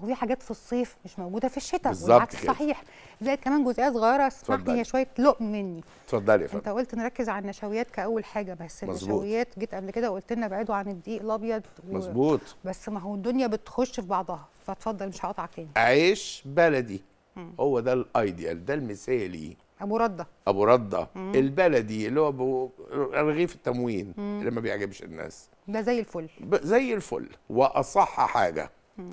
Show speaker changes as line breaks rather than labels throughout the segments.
وفي حاجات في الصيف مش موجوده في الشتاء والعكس كده. صحيح زائد كمان جزئيه صغيره اسمح لي هي شويه لقم مني
اتفضلي انت
قلت نركز على النشويات كاول حاجه بس مزبوط. النشويات جيت قبل كده وقلت لنا ابعدوا عن الدقيق الابيض و... مظبوط بس ما هو الدنيا بتخش في بعضها فاتفضل مش هقطعك تاني
عيش بلدي مم. هو ده الايديال ده المثالي ابو رده ابو رده مم. البلدي اللي هو ابو رغيف التموين مم. اللي ما بيعجبش الناس ده زي الفل ب... زي الفل واصح حاجه مم.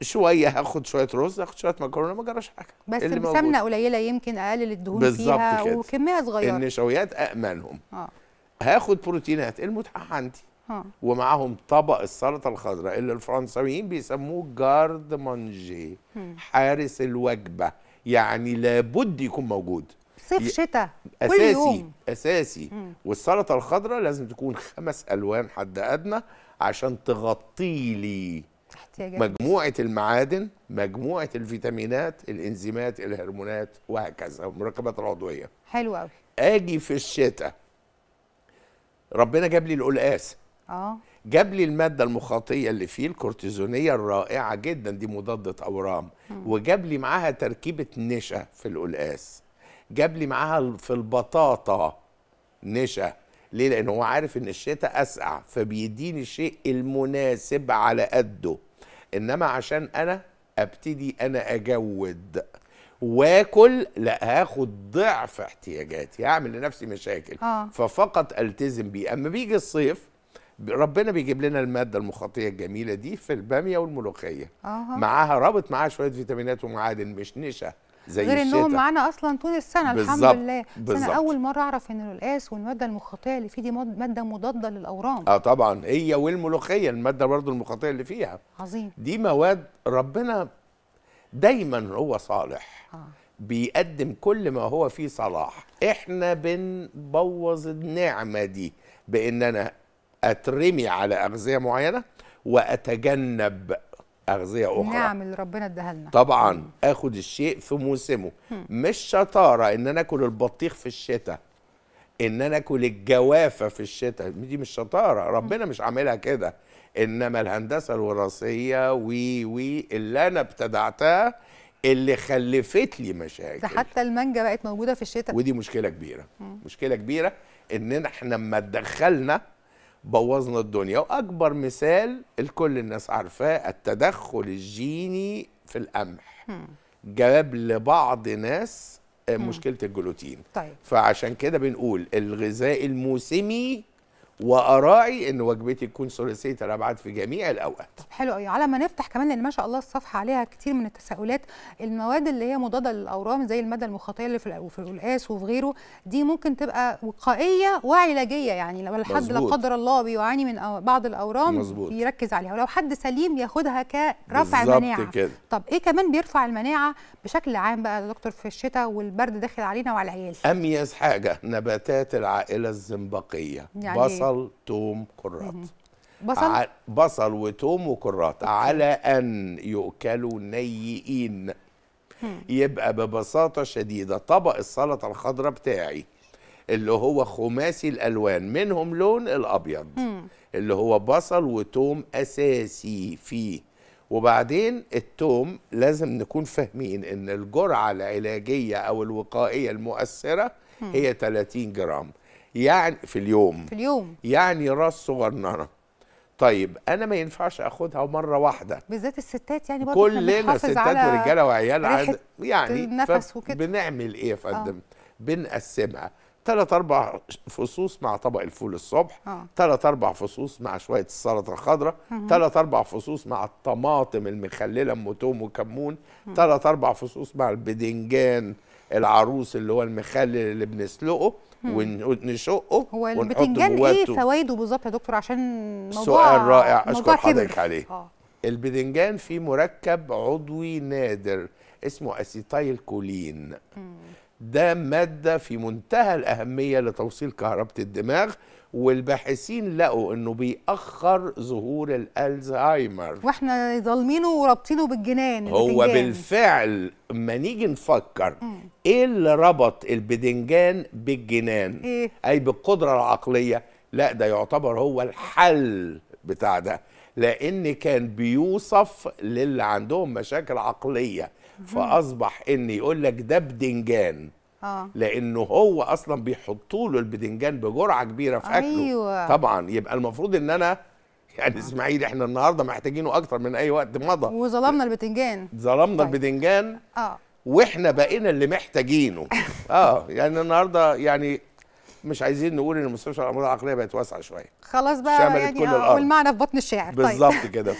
شويه هاخد شويه رز هاخد شويه مكرونه ما جراش حاجه بس بسمنه
قليله يمكن اقلل الدهون فيها كده. وكميه صغيره
النشويات امنهم اه هاخد بروتينات المتاحه عندي آه. ومعاهم طبق السلطه الخضراء اللي الفرنساويين بيسموه جارد مانجي حارس الوجبه يعني لابد يكون موجود صيف شتاء كل يوم اساسي اساسي والسلطه الخضراء لازم تكون خمس الوان حد ادنى عشان تغطي لي
احتياجات مجموعه
المعادن مجموعه الفيتامينات الانزيمات الهرمونات وهكذا المركبات العضويه حلو قوي اجي في الشتاء ربنا جاب لي القلقاس اه جاب لي الماده المخاطيه اللي فيه الكورتيزونيه الرائعه جدا دي مضاده اورام م. وجاب لي معاها تركيبه نشا في القلقاس جاب لي معاها في البطاطا نشا ليه لان هو عارف ان الشتاء اسقع فبيديني الشيء المناسب على قده انما عشان انا ابتدي انا اجود واكل لا هاخد ضعف احتياجاتي هعمل لنفسي مشاكل آه. ففقط التزم بيه اما بيجي الصيف ربنا بيجيب لنا الماده المخاطيه الجميله دي في الباميه والملوخيه
آه. معاها
رابط معاها شويه فيتامينات ومعادن مشنشه زي غير انهم معانا
اصلا طول السنه بالزبط. الحمد لله بالزبط. انا اول مره اعرف ان القلقاس والماده المخاطيه اللي فيه دي ماده مضاده للاورام
اه طبعا هي والملوخيه الماده برضو المخاطيه اللي فيها عظيم دي مواد ربنا دايما هو صالح آه. بيقدم كل ما هو فيه صلاح احنا بنبوظ النعمه دي بان انا اترمي على اغذيه معينه واتجنب اغذيه اخرى
نعم اللي ربنا اداها لنا
طبعا اخد الشيء في موسمه مش شطاره ان انا اكل البطيخ في الشتاء ان انا اكل الجوافه في الشتاء دي مش شطاره ربنا مش عاملها كده انما الهندسه الوراثيه وي وي اللي انا ابتدعتها اللي خلفت لي مشاكل ده
حتى المانجا بقت موجوده في الشتاء ودي
مشكله كبيره مشكله كبيره ان احنا لما اتدخلنا بوظنا الدنيا واكبر مثال الكل الناس عارفاه التدخل الجيني في القمح جاب لبعض ناس آه، مشكله الجلوتين طيب. فعشان كده بنقول الغذاء الموسمي واراعي ان وجبتي تكون ثلاثيه الابعاد في جميع الاوقات.
طب حلو قوي على ما نفتح كمان لان ما شاء الله الصفحه عليها كتير من التساؤلات المواد اللي هي مضاده للاورام زي الماده المخاطيه اللي في في القلقاس وفي غيره دي ممكن تبقى وقائيه وعلاجيه يعني لو الحد لا قدر الله بيعاني من بعض الاورام مزبوط. يركز عليها ولو حد سليم ياخدها كرفع مناعه. كده. طب ايه كمان بيرفع المناعه بشكل عام بقى يا دكتور في الشتاء والبرد داخل علينا وعلى العيال؟
اميز حاجه نباتات العائله الزنبقيه يعني إيه؟ بصل بصل توم كرات بصل بصل وتوم وكرات على ان يؤكلوا نيئين يبقى ببساطه شديده طبق السلطه الخضراء بتاعي اللي هو خماسي الالوان منهم لون الابيض اللي هو بصل وتوم اساسي فيه وبعدين التوم لازم نكون فاهمين ان الجرعه العلاجيه او الوقائيه المؤثره هي 30 جرام يعني في اليوم في اليوم يعني راس صغننه طيب انا ما ينفعش اخدها مره واحده بالذات الستات
يعني برضه كلنا ستات ورجاله وعيال يعني النفس
وكده بنعمل ايه يا فندم آه. بنقسمها ثلاث اربع فصوص مع طبق الفول الصبح ثلاث آه. اربع فصوص مع شويه السلطه الخضراء ثلاث اربع فصوص مع الطماطم المخلله ام توم وكمون ثلاث اربع فصوص مع البدنجان العروس اللي هو المخلل اللي بنسلقه ونشقه هو البتنجان ايه فوائده
بالظبط يا دكتور عشان موضوع سؤال رائع اشكر حضرتك عليه آه.
البدنجان فيه مركب عضوي نادر اسمه اسيتايل كولين مم. ده ماده في منتهى الاهميه لتوصيل كهربه الدماغ والباحثين لقوا انه بيأخر ظهور الالزهايمر واحنا ظالمينه
ورابطينه بالجنان هو البدنجان.
بالفعل اما نيجي نفكر مم. ايه اللي ربط البدنجان بالجنان إيه؟ اي بالقدره العقليه لا ده يعتبر هو الحل بتاع ده لان كان بيوصف للي عندهم مشاكل عقليه فاصبح ان يقول لك ده بدنجان آه. لانه هو اصلا بيحطوا له البدنجان بجرعه كبيره في اكله أيوة. طبعا يبقى المفروض ان انا يعني آه. اسماعيل احنا النهارده محتاجينه اكتر من اي وقت مضى وظلمنا البدنجان ظلمنا طيب. البدنجان اه واحنا بقينا اللي محتاجينه اه يعني النهارده يعني مش عايزين نقول ان مستشفى الامراض العقليه بقت واسعه شويه
خلاص بقى يعني كل آه، الارض والمعنى في بطن الشاعر طيب. بالظبط
طيب. كده